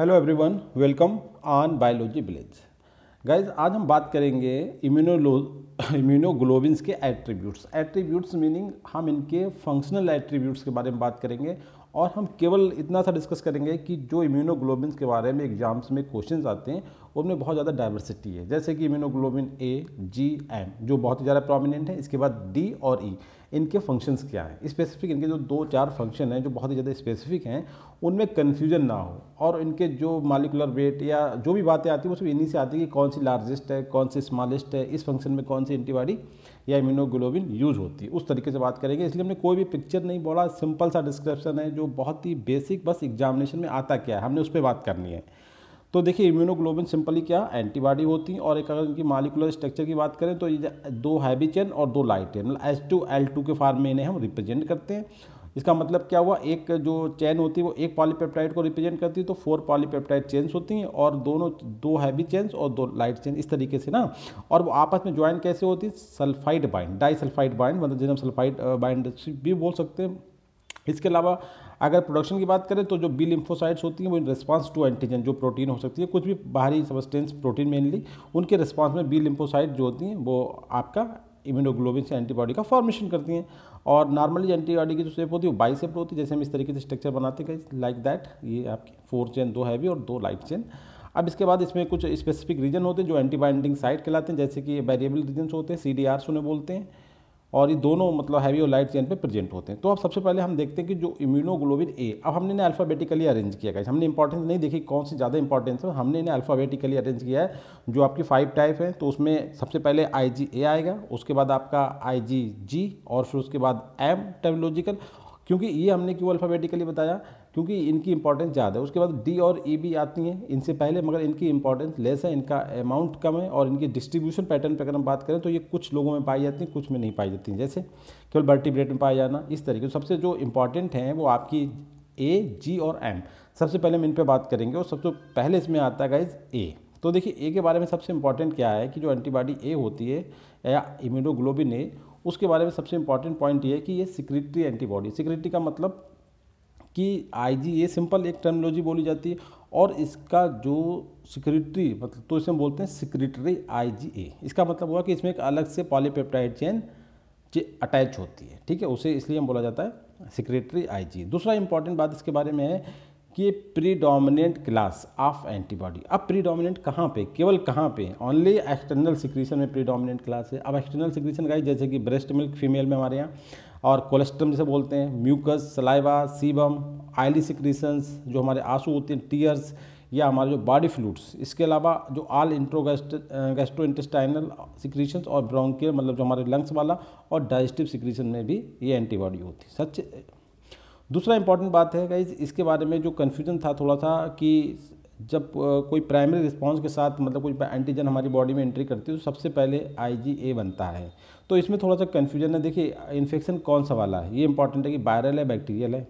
hello everyone welcome on Biology Village guys आज हम बात करेंगे इम्यूनोलो इम्यूनोग्लोबिन्स के एट्रीब्यूट्स एट्रीब्यूट्स मीनिंग हम इनके फंक्शनल एट्रीब्यूट्स के बारे में बात करेंगे और हम केवल इतना सा डिस्कस करेंगे कि जो इम्यूनोग्लोबिन्स के बारे में एग्जाम्स में क्वेश्चंस आते हैं उनमें बहुत ज़्यादा डाइवर्सिटी है जैसे कि इम्यूनोग्लोबिन ए जी एम जो बहुत ही ज़्यादा प्रोमिनेंट है इसके बाद डी और ई e, इनके फंक्शंस क्या हैं स्पेसिफिक इनके जो दो चार फंक्शन हैं जो बहुत ही ज़्यादा स्पेसिफिक हैं उनमें कन्फ्यूजन ना हो और इनके जो मालिकुलर वेट या जो भी बातें आती हैं वो सब इन्हीं से आती है कि कौन सी लार्जेस्ट है कौन सी स्मॉलेस्ट है इस फंक्शन में कौन सी एंटीबॉडी या इम्यूनोग्लोबिन यूज होती है उस तरीके से बात करेंगे इसलिए हमने कोई भी पिक्चर नहीं बोला सिंपल सा डिस्क्रिप्शन है जो बहुत ही बेसिक बस एग्जामिनेशन में आता क्या है हमने उस पर बात करनी है तो देखिए इम्यूनोग्लोबिन सिंपली क्या एंटीबॉडी होती हैं और एक अगर इनकी मालिकुलर स्ट्रक्चर की बात करें तो ये दो हैवी चेन और दो लाइट चेन मतलब एस टू एल टू के फार्म में इन्हें हम रिप्रेजेंट करते हैं इसका मतलब क्या हुआ एक जो चेन होती है वो एक पॉलीपेप्टाइड को रिप्रेजेंट करती है तो फोर पॉलीपेप्टाइड चेन्स होती हैं और दोनों दो हैवी चेन्स और दो लाइट चेन इस तरीके से ना और वो आपस में ज्वाइन कैसे होती है sulphide bond disulphide bond मतलब जिन्हें हम सल्फाइड बाइंड भी बोल सकते हैं इसके अलावा अगर प्रोडक्शन की बात करें तो जो बी लिम्फोसाइट्स होती हैं वो इन रिस्पांस टू एंटीजन जो प्रोटीन हो सकती है कुछ भी बाहरी सबस्टेंस प्रोटीन मेनली उनके रिस्पांस में बी लिम्फोसाइट जो होती हैं वो आपका इम्यूनोग्लोबिन से एंटीबॉडी का फॉर्मेशन करती हैं और नॉर्मली एंटीबॉडी की जो शेप होती है वो बाई सेप होती है जैसे हम इस तरीके से स्ट्रक्चर बनाते हैं लाइक दैट ये आपकी फोर चेन दो हैवी और दो लाइट चेन अब इसके बाद इसमें कुछ स्पेसिफिक रीजन होते हैं जो एंटीबाइंडिंग साइट कहलाते हैं जैसे कि वेरिएबल रीजन होते हैं सी डी आर्स उन्हें बोलते हैं और ये दोनों मतलब हैवी और लाइट चेन पे प्रेजेंट होते हैं तो अब सबसे पहले हम देखते हैं कि जो इम्यूनोग्लोबिन ए अब हमने इन्हें अल्फ़ाबेटिकली अरेंज किया गया हमने इंपॉर्टेंस नहीं देखी कौन सी ज़्यादा इंपॉर्टेंस है हमने इन्हें अल्फ़ाबेटिकली अरेंज किया है जो आपकी फाइव टाइप है तो उसमें सबसे पहले आई जी ए आएगा उसके बाद आपका आई जी जी और फिर उसके बाद एम टेबोलॉजिकल क्योंकि ये हमने क्यों अल्फ़ाबेटिकली बताया क्योंकि इनकी इंपॉर्टेंस ज़्यादा है उसके बाद डी और ई e भी आती हैं इनसे पहले मगर इनकी इंपॉर्टेंस लेस है इनका अमाउंट कम है और इनकी डिस्ट्रीब्यूशन पैटर्न पर अगर हम बात करें तो ये कुछ लोगों में पाई जाती हैं कुछ में नहीं पाई जाती हैं जैसे केवल बर्टिब्रेट में पाया जाना इस तरीके सबसे जो इंपॉर्टेंट हैं वो आपकी ए जी और एम सबसे पहले हम इन पर बात करेंगे और सबसे पहले इसमें आता है गाइज ए तो देखिए ए के बारे में सबसे इंपॉर्टेंट क्या है कि जो एंटीबॉडी ए होती है या इम्यूनोग्लोबिन ए उसके बारे में सबसे इंपॉर्टेंट पॉइंट ये है कि ये सिक्रेटरी एंटीबॉडी सिक्रेटरी का मतलब कि आईजी ये सिंपल एक टर्मिनोलॉजी बोली जाती है और इसका जो सिक्रेटरी मतलब तो इसे हम बोलते हैं सिक्रेटरी आई इसका मतलब हुआ कि इसमें एक अलग से पॉलीपेप्टाइड चेन अटैच होती है ठीक है उसे इसलिए हम बोला जाता है सिक्रेटरी आईजी दूसरा इंपॉर्टेंट बात इसके बारे में है कि ये प्रीडोमिनेंट क्लास ऑफ एंटीबॉडी अब प्रीडोमिनेंट कहाँ पे केवल कहाँ पे ओनली एक्सटर्नल सिक्रीशन में प्रीडोमिनेंट क्लास है अब एक्सटर्नल सिक्रीशन का जैसे कि ब्रेस्ट मिल्क फीमेल में हमारे यहाँ और कोलेस्ट्रम जिसे बोलते हैं mucus saliva sebum oily secretions जो हमारे आंसू होते हैं टीयर्स या हमारे जो बॉडी फ्लूड्स इसके अलावा जो all intro gastrointestinal secretions और ब्रोंकियल मतलब जो हमारे लंग्स वाला और डाइजेस्टिव सिक्रीशन में भी ये एंटीबॉडी होती है सच दूसरा इंपॉर्टेंट बात है गाइज इसके बारे में जो कन्फ्यूजन था थोड़ा सा कि जब कोई प्राइमरी रिस्पांस के साथ मतलब कोई एंटीजन हमारी बॉडी में एंट्री करती है तो सबसे पहले आई बनता है तो इसमें थोड़ा सा कन्फ्यूजन है देखिए इन्फेक्शन कौन सा वाला है ये इंपॉर्टेंट है कि वायरल है बैक्टीरियल है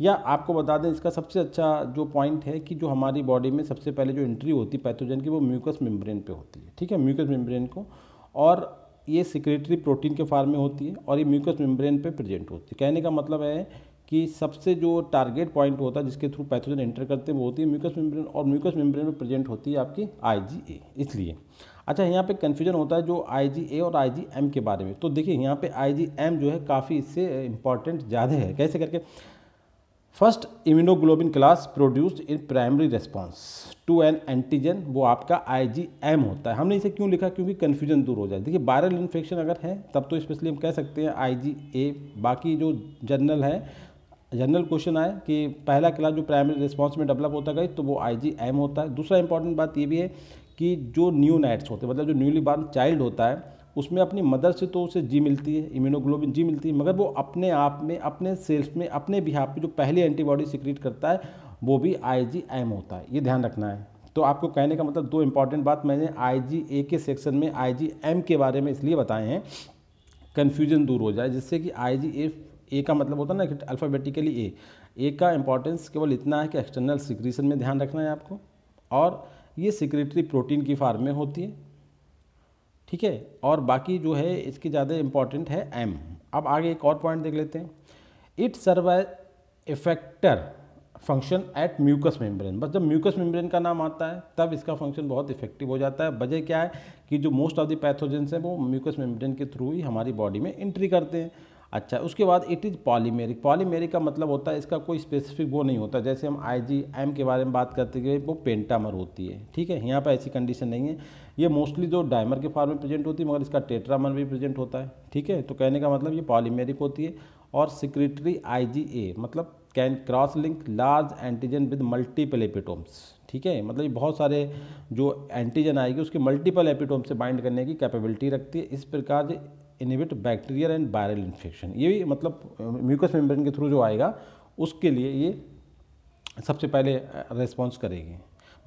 या आपको बता दें इसका सबसे अच्छा जो पॉइंट है कि जो हमारी बॉडी में सबसे पहले जो एंट्री होती है पैथोजन की वो म्यूकस मेम्ब्रेन पे होती है ठीक है म्यूकस मेम्ब्रेन को और ये सिक्रेटरी प्रोटीन के फार्म में होती है और ये म्यूकस मेम्ब्रेन पे प्रेजेंट होती है कहने का मतलब है कि सबसे जो टारगेट पॉइंट होता है जिसके थ्रू पैथोजन एंटर करते हैं वो होती है म्यूकस मेम्ब्रेन और म्यूकस मेम्ब्रेन में प्रेजेंट होती है आपकी आईजीए इसलिए अच्छा यहाँ पे कन्फ्यूजन होता है जो आईजीए और आईजीएम के बारे में तो देखिए यहाँ पे आईजीएम जो है काफ़ी इससे इम्पॉर्टेंट ज़्यादा है कैसे करके first immunoglobin class produced in primary response to an antigen वो आपका आईजीएम होता है हमने इसे क्यों लिखा क्योंकि कन्फ्यूजन दूर हो जाए देखिए वायरल इन्फेक्शन अगर है तब तो स्पेशली हम कह सकते हैं आईजीए बाकी जो जनरल है जनरल क्वेश्चन आए कि पहला क्लास जो प्राइमरी रिस्पॉन्स में डेवलप होता गई तो वो आई होता है दूसरा इंपॉर्टेंट बात ये भी है कि जो न्यू नाइट्स होते हैं मतलब जो न्यूली बॉर्न चाइल्ड होता है उसमें अपनी मदर से तो उसे जी मिलती है इम्यूनोग्लोबिन जी मिलती है मगर वो अपने आप में अपने सेल्स में अपने बिहाफ में जो पहली एंटीबॉडी सिक्रिएट करता है वो भी आई होता है ये ध्यान रखना है तो आपको कहने का मतलब दो इंपॉर्टेंट बात मैंने आई के सेक्शन में आई के बारे में इसलिए बताए हैं कन्फ्यूजन दूर हो जाए जिससे कि आई ए का मतलब होता है ना अल्फ़ाबेटिकली ए ए का इंपॉर्टेंस केवल इतना है कि एक्सटर्नल सिक्रीशन में ध्यान रखना है आपको और ये सिक्रेटरी प्रोटीन की फार्म में होती है ठीक है और बाकी जो है इसकी ज़्यादा इंपॉर्टेंट है एम अब आगे एक और पॉइंट देख लेते हैं it serve effector function at mucus membrane बस जब म्यूकस मेम्ब्रेन का नाम आता है तब इसका फंक्शन बहुत इफेक्टिव हो जाता है वजह क्या है कि जो मोस्ट ऑफ द पैथोजेंस हैं वो म्यूकस मेम्ब्रेन के थ्रू ही हमारी बॉडी में एंट्री करते हैं अच्छा उसके बाद इट इज़ पॉलीमेरिक पॉलीमेरिक का मतलब होता है इसका कोई स्पेसिफिक वो नहीं होता जैसे हम आई जी एम के बारे में बात करते हैं वो पेंटामर होती है ठीक है यहाँ पर ऐसी कंडीशन नहीं है ये मोस्टली जो डायमर के फॉर्म में प्रेजेंट होती है मगर इसका टेट्रामर भी प्रेजेंट होता है ठीक है तो कहने का मतलब ये पॉलीमेरिक होती है और सिक्रेटरी आई जी ए मतलब can cross link large antigen with multiple epitopes ठीक है मतलब ये बहुत सारे जो एंटीजन आएगी उसके मल्टीपल एपिटोम से बाइंड करने की कैपेबिलिटी रखती है इस प्रकार inhibit bacterial and viral infection ये भी मतलब म्यूकस मेम्ब्रेन के थ्रू जो आएगा उसके लिए ये सबसे पहले रेस्पॉन्स करेगी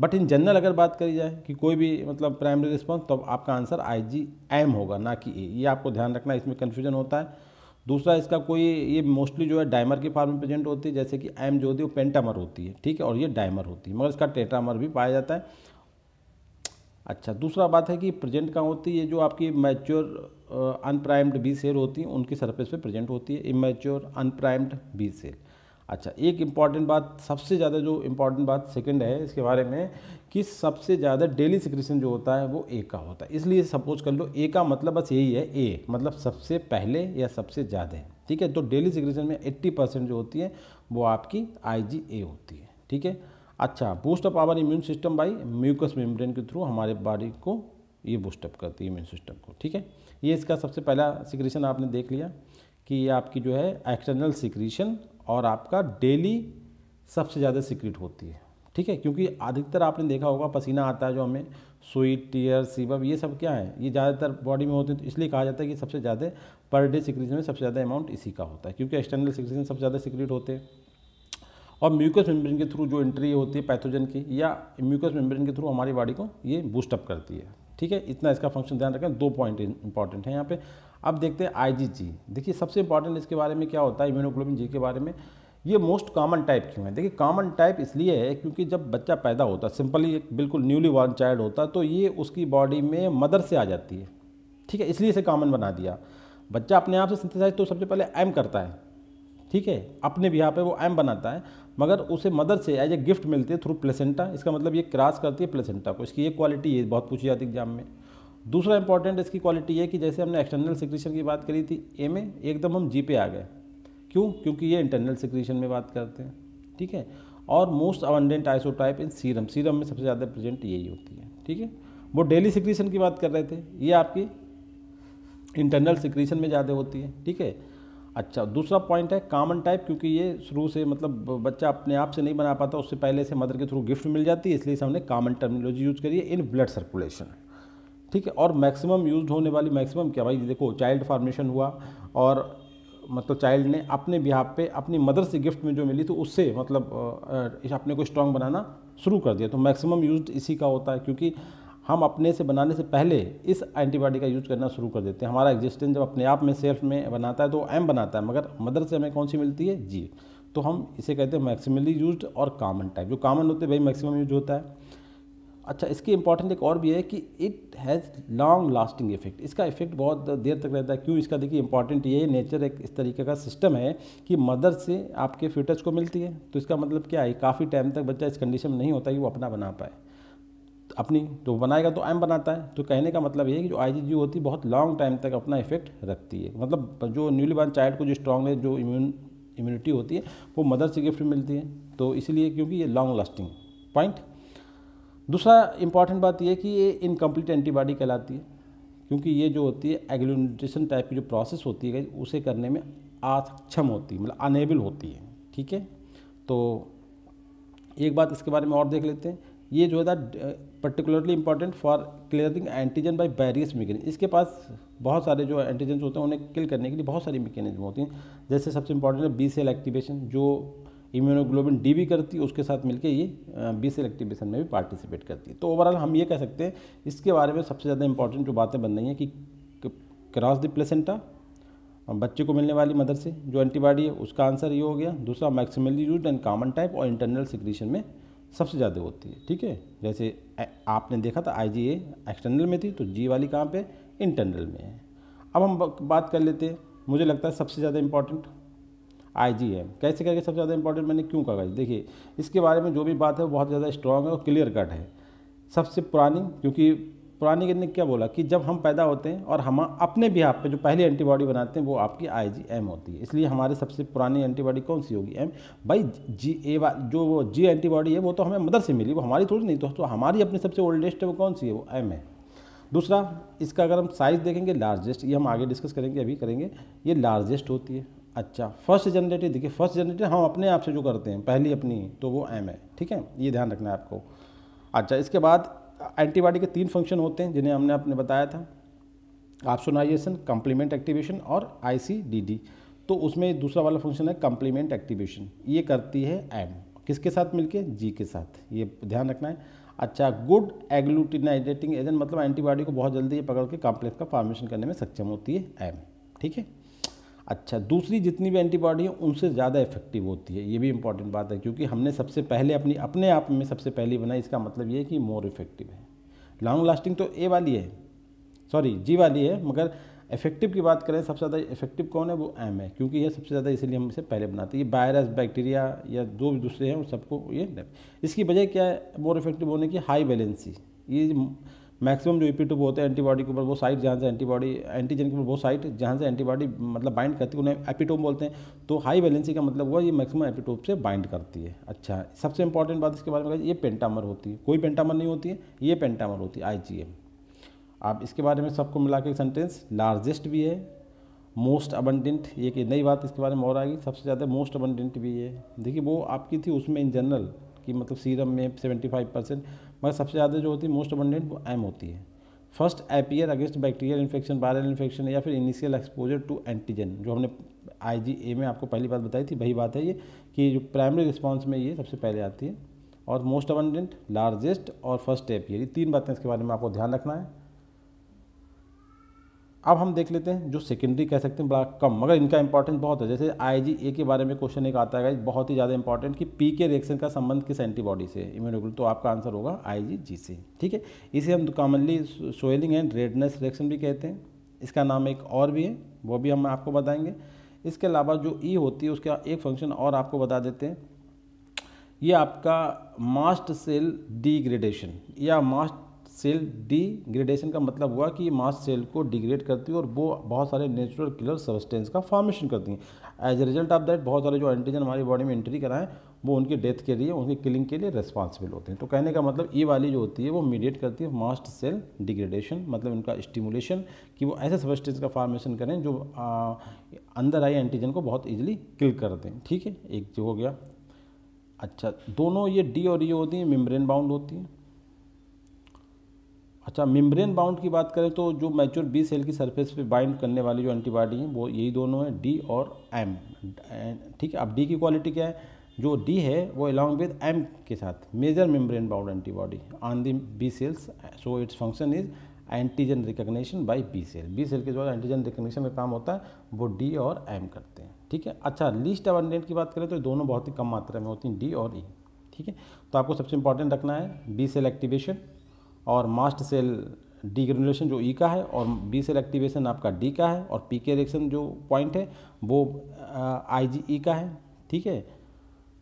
बट इन जनरल अगर बात करी जाए कि कोई भी मतलब प्राइमरी रिस्पॉन्स तो आपका आंसर आई जी एम होगा ना कि ए ये आपको ध्यान रखना इसमें कन्फ्यूजन होता है दूसरा इसका कोई ये मोस्टली जो है डायमर के फॉर्म में प्रेजेंट होती है जैसे कि एम जो होती है वो पेंटामर होती है ठीक है और ये डायमर होती है मगर इसका टेटामर भी पाया जाता है अच्छा दूसरा बात है कि प्रेजेंट कहाँ होती है जो आपकी मैच्योर अनप्राइम्ड बी सेल होती हैं उनकी सरफेस पे प्रेजेंट होती है इमेच्योर अनप्राइम्ड बी सेल अच्छा एक इम्पॉर्टेंट बात सबसे ज़्यादा जो इम्पॉर्टेंट बात सेकंड है इसके बारे में कि सबसे ज़्यादा डेली सिक्रेशन जो होता है वो ए का होता है इसलिए सपोज कर लो ए का मतलब बस यही है ए मतलब सबसे पहले या सबसे ज़्यादा ठीक है तो डेली सिक्रेशन में 80 परसेंट जो होती है वो आपकी आई होती है ठीक है अच्छा boost up our immune system by mucus membrane के थ्रू हमारे बॉडी को ये बूस्टअप करती है इम्यून सिस्टम को ठीक है ये इसका सबसे पहला सिक्रीशन आपने देख लिया कि ये आपकी जो है एक्सटर्नल सिक्रीशन और आपका डेली सबसे ज़्यादा सिक्रिट होती है ठीक है क्योंकि अधिकतर आपने देखा होगा पसीना आता है जो हमें स्वीट टीयर सीबम ये सब क्या है ये ज़्यादातर बॉडी में होते हैं तो इसलिए कहा जाता है कि सबसे ज़्यादा पर डे सिक्रीशन में सबसे ज़्यादा अमाउंट इसी का होता है क्योंकि एक्सटर्नल सिक्रीशन सबसे ज़्यादा सिक्रिट होते हैं और म्यूकस मेम्ब्रेन के थ्रू जो एंट्री होती है पैथोजन की या म्यूकस मेम्ब्रेन के थ्रू हमारी बॉडी को ये बूस्टअप करती है ठीक है इतना इसका फंक्शन ध्यान रखें दो पॉइंट इंपॉर्टेंट है यहाँ पे अब देखते हैं आईजीजी देखिए सबसे इंपॉर्टेंट इसके बारे में क्या होता है इम्यूनोग्लोबिन जी के बारे में ये मोस्ट कॉमन टाइप क्यों है देखिए कॉमन टाइप इसलिए है क्योंकि जब बच्चा पैदा होता है सिंपली एक बिल्कुल न्यूली बॉर्न चाइल्ड होता है तो ये उसकी बॉडी में मदर से आ जाती है ठीक है इसलिए इसे कॉमन बना दिया बच्चा अपने आप से सिंथेसाइज तो सबसे पहले एम करता है ठीक है अपने भी यहाँ पर वो एम बनाता है मगर उसे मदर से एज ए गिफ्ट मिलती है थ्रू प्लेसेंटा इसका मतलब ये क्रॉस करती है प्लेसेंटा को इसकी ये क्वालिटी है बहुत पूछी जाती है एग्जाम में दूसरा इंपॉर्टेंट इसकी क्वालिटी है कि जैसे हमने एक्सटर्नल सिक्रीशन की बात करी थी ए में एकदम हम जी पे आ गए क्यों क्योंकि ये इंटरनल सिक्रीशन में बात करते हैं ठीक है और most abundant isotype in serum serum में सबसे ज़्यादा प्रेजेंट यही होती है ठीक है वो डेली सिक्रीशन की बात कर रहे थे ये आपकी इंटरनल सिक्रीशन में ज़्यादा होती है ठीक है अच्छा दूसरा पॉइंट है कॉमन टाइप क्योंकि ये शुरू से मतलब बच्चा अपने आप से नहीं बना पाता उससे पहले से मदर के थ्रू गिफ्ट मिल जाती है इसलिए हमने कॉमन टर्मिनोलॉजी यूज़ करी है इन ब्लड सर्कुलेशन ठीक है और मैक्सिमम यूज होने वाली मैक्सिमम क्या भाई देखो चाइल्ड फार्मेशन हुआ और मतलब चाइल्ड ने अपने बिहाव पे अपनी मदर से गिफ्ट में जो मिली तो उससे मतलब अपने को स्ट्रांग बनाना शुरू कर दिया तो मैक्सिमम यूज इसी का होता है क्योंकि हम अपने से बनाने से पहले इस एंटीबॉडी का यूज करना शुरू कर देते हैं हमारा एग्जिस्टेंस जब अपने आप में सेल्फ में बनाता है तो एम बनाता है मगर मदर से हमें कौन सी मिलती है जी तो हम इसे कहते हैं मैक्सिमली यूज और कामन टाइप जो कामन होते हैं वही मैक्सिमम यूज होता है अच्छा इसकी इंपॉर्टेंट एक और भी है कि it has long lasting effect इसका इफेक्ट बहुत देर तक रहता है क्यों इसका देखिए इंपॉर्टेंट ये नेचर एक इस तरीके का सिस्टम है कि मदर से आपके फ्यूटर्स को मिलती है तो इसका मतलब क्या है काफ़ी टाइम तक बच्चा इस कंडीशन में नहीं होता कि वो अपना बना पाए अपनी जो बनाएगा तो एम बनाता है तो कहने का मतलब ये है कि जो आई होती है बहुत लॉन्ग टाइम तक अपना इफेक्ट रखती है मतलब जो न्यूली बॉर्न चाइल्ड को जो स्ट्रॉन्गली जो इम्यून इम्यूनिटी होती है वो मदर से गिफ्ट मिलती है तो इसलिए क्योंकि ये लॉन्ग लास्टिंग पॉइंट दूसरा इंपॉर्टेंट बात यह कि ये इनकम्प्लीट एंटीबॉडी कहलाती है क्योंकि ये जो होती है एग्लोनेशन टाइप की जो प्रोसेस होती है उसे करने में अक्षम होती है मतलब अनेबल होती है ठीक है तो एक बात इसके बारे में और देख लेते हैं ये जो है particularly important for clearing antigen by various mechanism इसके पास बहुत सारे जो एंटीजन होते हैं उन्हें किल करने के लिए बहुत सारी मैकेनिज्म होती हैं जैसे सबसे इंपॉर्टेंट है बी सेल एक्टिवेशन जो इम्यूनोग्लोबिन डी भी करती है उसके साथ मिलकर ये बी सेल एक्टिवेशन में भी पार्टिसिपेट करती है तो ओवरऑल हम ये कह सकते हैं इसके बारे में सबसे ज़्यादा इंपॉर्टेंट जो बातें बन रही हैं कि क्रॉस द प्लेसेंटा बच्चे को मिलने वाली मदर से जो एंटीबॉडी है उसका आंसर ये हो गया दूसरा maximally use and common type और इंटरनल सिक्रीशन में सबसे ज़्यादा होती है ठीक है जैसे आपने देखा था आई जी एक्सटर्नल में थी तो जी वाली कहाँ पे इंटरनल में है अब हम बात कर लेते मुझे लगता है सबसे ज़्यादा इम्पॉर्टेंट आई जी है कैसे करके सबसे ज़्यादा इंपॉर्टेंट मैंने क्यों कहा देखिए इसके बारे में जो भी बात है बहुत ज़्यादा स्ट्रॉन्ग है और क्लियर कट है सबसे पुरानी क्योंकि पुरानी गीत ने क्या बोला कि जब हम पैदा होते हैं और हम अपने भी आप पे जो पहली एंटीबॉडी बनाते हैं वो आपकी आई जी एम होती है इसलिए हमारे सबसे पुरानी एंटीबॉडी कौन सी होगी एम भाई जी ए वा जो वो जी एंटीबॉडी है वो तो हमें मदर से मिली वो हमारी थोड़ी नहीं तो, तो हमारी अपनी सबसे ओल्डेस्ट है वो कौन सी है वो एम है दूसरा इसका अगर हम साइज़ देखेंगे लार्जेस्ट ये हम आगे डिस्कस करेंगे अभी करेंगे ये लार्जेस्ट होती है अच्छा फर्स्ट जनरेटर देखिए फर्स्ट जनरेटर हम अपने आप से जो करते हैं पहली अपनी तो वो एम है ठीक है ये ध्यान रखना है आपको अच्छा इसके बाद एंटीबॉडी के तीन फंक्शन होते हैं जिन्हें हमने आपने बताया था ऑप्शनाइजेशन कम्प्लीमेंट एक्टिवेशन और आईसीडीडी तो उसमें दूसरा वाला फंक्शन है कम्प्लीमेंट एक्टिवेशन ये करती है एम किसके साथ मिलके जी के साथ ये ध्यान रखना है अच्छा गुड एग्लूटिनाइजेटिंग एजेंट मतलब एंटीबॉडी को बहुत जल्दी ये पकड़ के कॉम्प्लेक्स का फॉर्मेशन करने में सक्षम होती है एम ठीक है अच्छा दूसरी जितनी भी एंटीबॉडी है उनसे ज़्यादा इफेक्टिव होती है ये भी इंपॉर्टेंट बात है क्योंकि हमने सबसे पहले अपनी अपने आप में सबसे पहले बनाई इसका मतलब ये है कि मोर इफेक्टिव है लॉन्ग लास्टिंग तो ए वाली है सॉरी जी वाली है मगर इफेक्टिव की बात करें सबसे ज़्यादा इफेक्टिव कौन है वो एम है क्योंकि ये सबसे ज़्यादा इसीलिए हम इसे पहले बनाते हैं ये वायरस बैक्टीरिया या जो भी दूसरे हैं उन सबको ये इसकी वजह क्या है मोर इफेक्टिव होने की हाई वैलेंसी ये मैक्सिमम जो ईपी e होते हैं एंटीबॉडी के ऊपर वो साइट जहाँ से एंटीबॉडी एंटीजन के ऊपर वो साइट जहाँ से एंटीबॉडी मतलब बाइंड करती है उन्हें एपिटोप बोलते हैं तो हाई वैलेंसी का मतलब हुआ ये मैक्सिमम एपिटोप से बाइंड करती है अच्छा सबसे इंपॉर्टेंट बात इसके बारे में ये पेंटामर होती है कोई पेंटामर नहीं होती है ये पेंटामर होती है आई आप इसके बारे में सबको मिला के सेंटेंस लार्जेस्ट भी है मोस्ट अबंडेंट ये कि नई बात इसके बारे में और आएगी सबसे ज़्यादा मोस्ट अबंडेंट भी है देखिए वो आपकी थी उसमें इन जनरल कि मतलब सीरम में 75 परसेंट मगर सबसे ज़्यादा जो होती है मोस्ट अबंडेंट वो एम होती है first appear against bacterial infection viral infection या फिर इनिशियल एक्सपोजर टू एंटीजन जो हमने ए में आपको पहली बात बताई थी वही बात है ये कि जो प्राइमरी रिस्पॉन्स में ये सबसे पहले आती है और मोस्ट अबंडेंट लार्जेस्ट और फर्स्ट एपियर ये तीन बातें इसके बारे में आपको ध्यान रखना है अब हम देख लेते हैं जो सेकेंडरी कह सकते हैं बड़ा कम मगर इनका इंपॉर्टेंस बहुत है जैसे आई जी ए के बारे में क्वेश्चन एक आता है बहुत ही ज़्यादा इंपॉर्टेंट कि पी के रिएक्शन का संबंध किस एंटीबॉडी से इम्यूनोग्लोबुल तो आपका आंसर होगा आई जी जी से ठीक है इसे हम commonly swelling and redness reaction भी कहते हैं इसका नाम एक और भी है वो भी हम आपको बताएंगे इसके अलावा जो ई e होती है उसका एक फंक्शन और आपको बता देते हैं ये आपका मास्ट सेल डिग्रेडेशन या मास्ट सेल डिग्रेडेशन का मतलब हुआ कि मास सेल को डिग्रेड करती है और वो बहुत सारे नेचुरल किलर सब्सटेंस का फॉर्मेशन करती हैं as a result of that बहुत सारे जो एंटीजन हमारी बॉडी में एंट्री कराएं वो उनकी डेथ के लिए उनके किलिंग के लिए रिस्पॉन्सिबल होते हैं तो कहने का मतलब ये वाली जो होती है वो मीडिएट करती है मास्ट सेल डिग्रेडेशन मतलब उनका स्टिमुलेशन कि वो ऐसे सबस्टेंस का फॉर्मेशन करें जो आ, अंदर आए एंटीजन को बहुत ईजिली किल कर दें ठीक है एक जो हो गया अच्छा दोनों ये डी और ये e होती हैं मेम्ब्रेन बाउंड होती हैं अच्छा मिम्ब्रेन बाउंड की बात करें तो जो मैच्योर बी सेल की सरफेस पे बाइंड करने वाली जो एंटीबॉडी हैं वो यही दोनों हैं डी और एम ठीक है अब डी की क्वालिटी क्या है जो डी है वो अलॉन्ग विद एम के साथ major membrane bound antibody on the B cells so its function is antigen recognition by B cell B cell के द्वारा एंटीजन रिकग्नेशन का काम होता है वो डी और एम करते हैं ठीक है अच्छा लीस्ट अबंडेंट की बात करें तो दोनों बहुत ही कम मात्रा में होती हैं डी और ई e, ठीक है तो आपको सबसे इंपॉर्टेंट रखना है बी सेल एक्टिवेशन और मास्ट सेल डीग्रेनुलेशन जो ई e का है और बी सेल एक्टिवेशन आपका डी का है और पी के रिएक्शन जो पॉइंट है वो आई जी ई का है ठीक है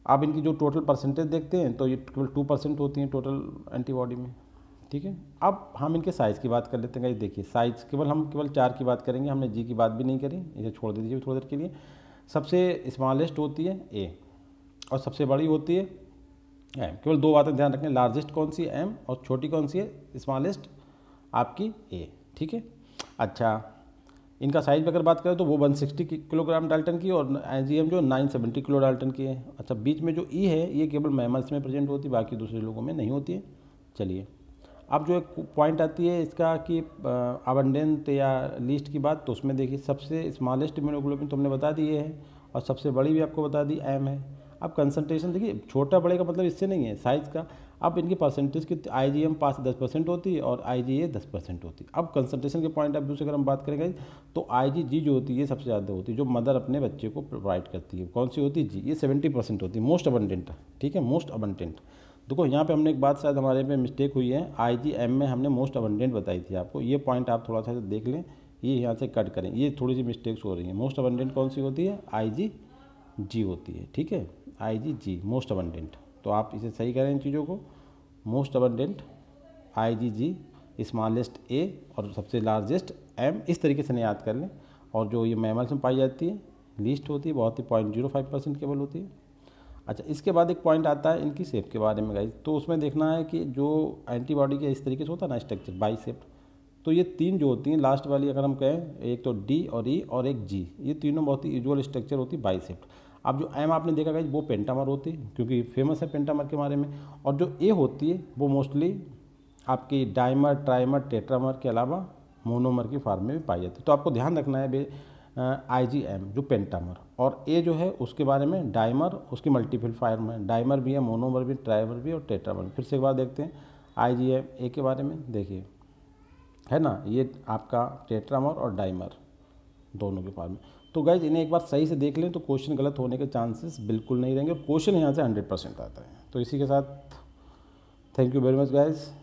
आप इनकी जो टोटल परसेंटेज देखते हैं तो ये केवल टू परसेंट होती हैं टोटल एंटीबॉडी में ठीक है अब हम इनके साइज़ की बात कर लेते हैं देखिए साइज़ केवल हम केवल चार की बात करेंगे हमने जी की बात भी नहीं करी इसे छोड़ दीजिए थोड़ी देर के लिए सबसे स्मॉलेस्ट होती है ए और सबसे बड़ी होती है एम केवल दो बातें ध्यान रखें लार्जेस्ट कौन सी है एम और छोटी कौन सी है स्मॉलेस्ट आपकी ए ठीक है अच्छा इनका साइज अगर बात करें तो वो 160 किलोग्राम डाल्टन की और एम जो 970 किलो डाल्टन की है अच्छा बीच में जो ई e है ये केवल मैमल्स में प्रेजेंट होती है बाकी दूसरे लोगों में नहीं होती है चलिए अब जो एक पॉइंट आती है इसका कि अबंडेंट या लिस्ट की बात तो उसमें देखिए सबसे स्मॉलेस्ट इम्यूनोग्लोबिन तुमने बता दी है और सबसे बड़ी भी आपको बता दी एम है अब कंसनट्रेशन देखिए छोटा बड़े का मतलब इससे नहीं है साइज़ का अब इनकी परसेंटेज की आई जी एम पास दस परसेंट होती है और आई जी ए दस परसेंट होती है अब कंसनट्रेशन के पॉइंट ऑफ व्यू से अगर हम बात करेंगे तो आई जी जी जो होती है सबसे ज़्यादा होती है जो मदर अपने बच्चे को प्रोवाइड करती है कौन सी होती है जी ये सेवेंटी परसेंट होती है मोस्ट अबंडेंट ठीक है मोस्ट अबंडेंट देखो यहाँ पे हमने एक बात शायद हमारे पे मिस्टेक हुई है आई जी एम में हमने मोस्ट अबंडेंट बताई थी आपको ये पॉइंट आप थोड़ा सा देख लें ये यहाँ से कट करें ये थोड़ी सी मिस्टेक्स हो रही है मोस्ट अबंडेंट कौन सी होती है आई जी जी होती है ठीक है आई जी जी मोस्ट अबंडेंट तो आप इसे सही करें इन चीज़ों को most abundant I G G smallest A और सबसे लार्जेस्ट एम इस तरीके से नहीं याद कर लें और जो ये मैमल्स में पाई जाती है लिस्ट होती है बहुत ही पॉइंट जीरो फाइव परसेंट केवल होती है अच्छा इसके बाद एक पॉइंट आता है इनकी सेप के बारे में गाइज तो उसमें देखना है कि जो एंटीबॉडी का इस तरीके से होता है ना स्ट्रक्चर बाई सेप्ट तो ये तीन जो होती हैं लास्ट वाली अगर हम कहें एक तो डी और ई e और एक जी ये तीनों बहुत ही यूजल स्ट्रक्चर होती है बाइसेप्ट अब जो एम आपने देखा गया वो पेंटामर होती है क्योंकि फेमस है पेंटामर के बारे में और जो ए होती है वो मोस्टली आपकी डायमर ट्राइमर टेट्रामर के अलावा मोनोमर की फार्म में भी पाई जाती है तो आपको ध्यान रखना है आई जी एम जो पेंटामर और ए जो है उसके बारे में डायमर उसकी मल्टीपल फार्म है डायमर भी है मोनोमर भी ट्राइमर भी और टेट्रामर फिर से एक बार देखते हैं आई जी एम ए के बारे में देखिए है ना ये आपका टेट्रामर और डाइमर दोनों के पार में तो गाइज इन्हें एक बार सही से देख लें तो क्वेश्चन गलत होने के चांसेस बिल्कुल नहीं रहेंगे क्वेश्चन यहाँ से हंड्रेड परसेंट आता है तो इसी के साथ thank you very much guys